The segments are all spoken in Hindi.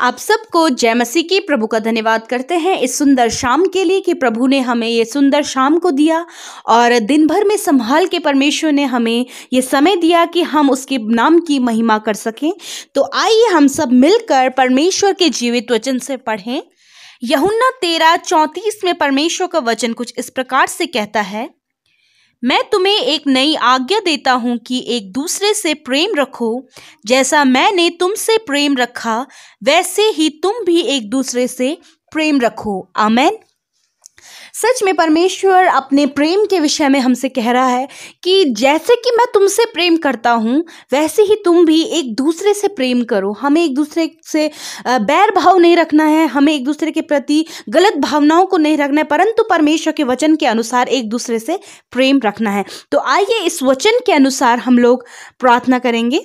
आप सबको जय मसीह की प्रभु का धन्यवाद करते हैं इस सुंदर शाम के लिए कि प्रभु ने हमें ये सुंदर शाम को दिया और दिन भर में संभाल के परमेश्वर ने हमें ये समय दिया कि हम उसके नाम की महिमा कर सकें तो आइए हम सब मिलकर परमेश्वर के जीवित वचन से पढ़ें यहुन्ना तेरह चौंतीस में परमेश्वर का वचन कुछ इस प्रकार से कहता है मैं तुम्हें एक नई आज्ञा देता हूँ कि एक दूसरे से प्रेम रखो जैसा मैंने तुमसे प्रेम रखा वैसे ही तुम भी एक दूसरे से प्रेम रखो अमेन सच में परमेश्वर अपने प्रेम के विषय में हमसे कह रहा है कि जैसे कि मैं तुमसे प्रेम करता हूँ वैसे ही तुम भी एक दूसरे से प्रेम करो हमें एक दूसरे से बैर भाव नहीं रखना है हमें एक दूसरे के प्रति गलत भावनाओं को नहीं रखना है परंतु परमेश्वर के वचन के अनुसार एक दूसरे से प्रेम रखना है तो आइए इस वचन के अनुसार हम लोग प्रार्थना करेंगे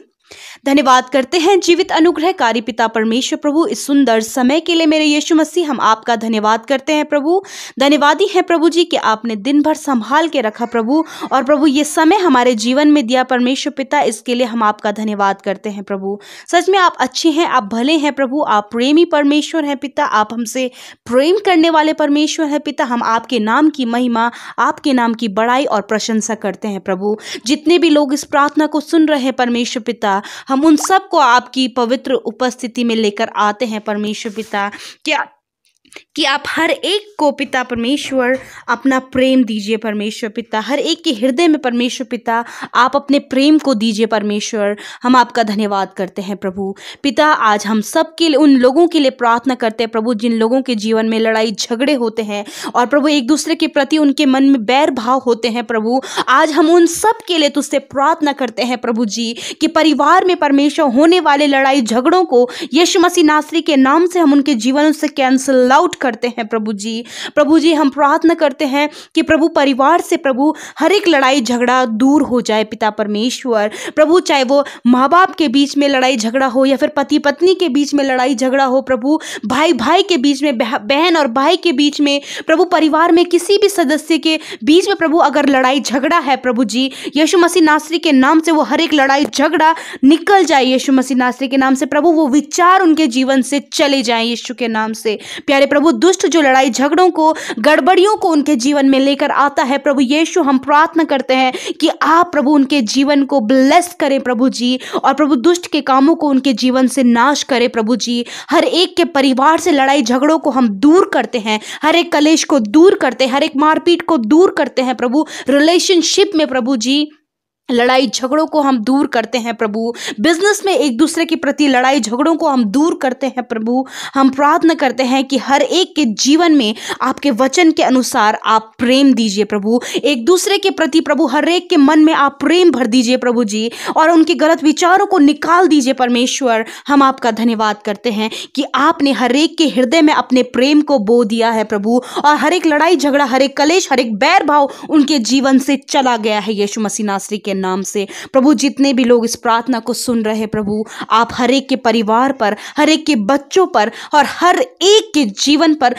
धन्यवाद करते हैं जीवित अनुग्रहकारी पिता परमेश्वर प्रभु इस सुंदर समय के लिए मेरे यीशु मसीह हम आपका धन्यवाद करते हैं प्रभु धन्यवादी हैं प्रभु जी कि आपने दिन भर संभाल के रखा प्रभु और प्रभु ये समय हमारे जीवन में दिया परमेश्वर पिता इसके लिए हम आपका धन्यवाद करते हैं प्रभु सच में आप अच्छे हैं आप भले हैं प्रभु आप प्रेमी परमेश्वर हैं पिता आप हमसे प्रेम करने वाले परमेश्वर हैं पिता हम आपके नाम की महिमा आपके नाम की बड़ाई और प्रशंसा करते हैं प्रभु जितने भी लोग इस प्रार्थना को सुन रहे हैं परमेश्वर पिता हम उन सबको आपकी पवित्र उपस्थिति में लेकर आते हैं परमेश्वर पिता क्या कि आप हर एक को पिता परमेश्वर अपना प्रेम दीजिए परमेश्वर पिता हर एक के हृदय में परमेश्वर पिता आप अपने प्रेम को दीजिए परमेश्वर हम आपका धन्यवाद करते हैं प्रभु पिता आज हम सब के लिए उन लोगों के लिए प्रार्थना करते हैं प्रभु जिन लोगों के जीवन में लड़ाई झगड़े होते हैं और प्रभु एक दूसरे के प्रति उनके मन में बैर भाव होते हैं प्रभु आज हम उन सब के लिए तुझसे प्रार्थना करते हैं प्रभु जी कि परिवार में परमेश्वर होने वाले लड़ाई झगड़ों को यशु मसी नासरी के नाम से हम उनके जीवन से कैंसिल आउट करते हैं प्रभु जी प्रभु जी हम प्रार्थना करते हैं कि प्रभु परिवार से प्रभु हर एक लड़ाई झगड़ा दूर हो जाए पिता परमेश्वर प्रभु चाहे वो माँ बाप के बीच में लड़ाई झगड़ा हो या फिर पति पत्नी के बीच में लड़ाई झगड़ा हो प्रभु भाई भाई के बीच में बहन और भाई के बीच में प्रभु परिवार में किसी भी सदस्य के बीच में प्रभु अगर लड़ाई झगड़ा है प्रभु जी यीशु मसीह नासरी के नाम से वो हर एक लड़ाई झगड़ा निकल जाए यीशु मसीह नासरी के नाम से प्रभु वो विचार उनके जीवन से चले जाए यीशु के नाम से प्यारे प्रभु दुष्ट जो लड़ाई झगड़ों को गड़बड़ियों को उनके जीवन में लेकर आता है प्रभु यीशु हम प्रार्थना करते हैं कि आप प्रभु उनके जीवन को ब्लेस करें प्रभु जी और प्रभु दुष्ट के कामों को उनके जीवन से नाश करें प्रभु जी हर एक के परिवार से लड़ाई झगड़ों को हम दूर करते हैं हर एक कलेश को दूर करते हैं हर एक मारपीट को दूर करते हैं प्रभु रिलेशनशिप में प्रभु जी लड़ाई झगड़ों को हम दूर करते हैं प्रभु बिजनेस में एक दूसरे के प्रति लड़ाई झगड़ों को हम दूर करते हैं प्रभु हम प्रार्थना करते हैं कि हर एक के जीवन में आपके वचन के अनुसार आप प्रेम दीजिए प्रभु एक दूसरे के प्रति प्रभु हर एक के मन में आप प्रेम भर दीजिए प्रभु जी और उनके गलत विचारों को निकाल दीजिए परमेश्वर हम आपका धन्यवाद करते हैं कि आपने हर एक के हृदय में अपने प्रेम को बो दिया है प्रभु और हर एक लड़ाई झगड़ा हर एक कलेश हर एक बैर भाव उनके जीवन से चला गया है यीशु मसीह नासरी के नाम से प्रभु जितने भी लोग इस प्रार्थना को सुन रहे प्रभु आप हर एक के परिवार पर हर एक के बच्चों पर और हर एक के जीवन पर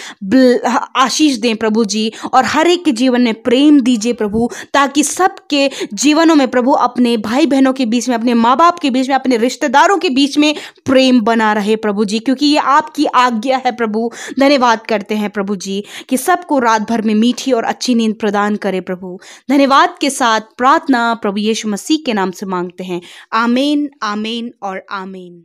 आशीष दें प्रभु जी और हर एक के जीवन में प्रेम दीजिए प्रभु ताकि सबके जीवनों में प्रभु अपने भाई बहनों के बीच में अपने माँ बाप के बीच में अपने रिश्तेदारों के बीच में प्रेम बना रहे प्रभु जी क्योंकि ये आपकी आज्ञा है प्रभु धन्यवाद करते हैं प्रभु जी कि सबको रात भर में मीठी और अच्छी नींद प्रदान करे प्रभु धन्यवाद के साथ प्रार्थना प्रभु यीशु मसीह के नाम से मांगते हैं आमेन आमेन और आमेन